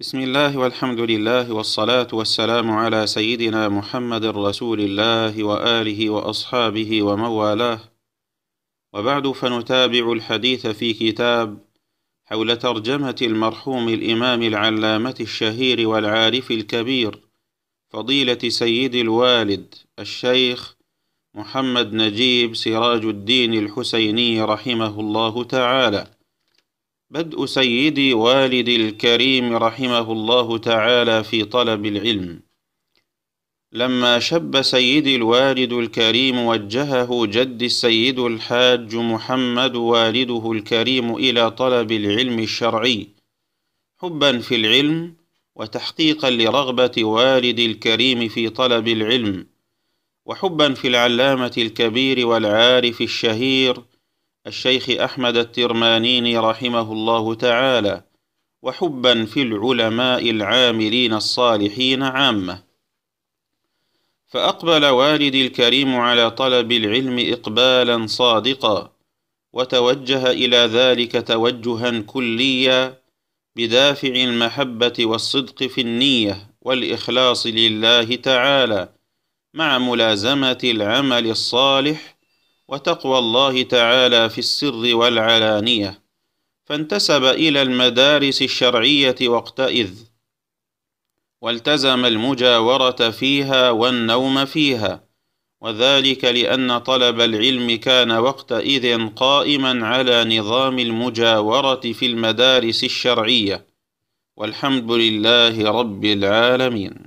بسم الله والحمد لله والصلاة والسلام على سيدنا محمد رسول الله وآله وأصحابه ومن والاه وبعد فنتابع الحديث في كتاب حول ترجمة المرحوم الإمام العلامة الشهير والعارف الكبير فضيلة سيد الوالد الشيخ محمد نجيب سراج الدين الحسيني رحمه الله تعالى بدء سيدي والدي الكريم رحمه الله تعالى في طلب العلم لما شب سيدي الوالد الكريم وجهه جدي السيد الحاج محمد والده الكريم إلى طلب العلم الشرعي حبا في العلم وتحقيقا لرغبة والدي الكريم في طلب العلم وحبا في العلامة الكبير والعارف الشهير الشيخ أحمد الترمانين رحمه الله تعالى وحبا في العلماء العاملين الصالحين عامة فأقبل والدي الكريم على طلب العلم إقبالا صادقا وتوجه إلى ذلك توجها كليا بدافع المحبة والصدق في النية والإخلاص لله تعالى مع ملازمة العمل الصالح وتقوى الله تعالى في السر والعلانية فانتسب إلى المدارس الشرعية وقتئذ والتزم المجاورة فيها والنوم فيها وذلك لأن طلب العلم كان وقتئذ قائما على نظام المجاورة في المدارس الشرعية والحمد لله رب العالمين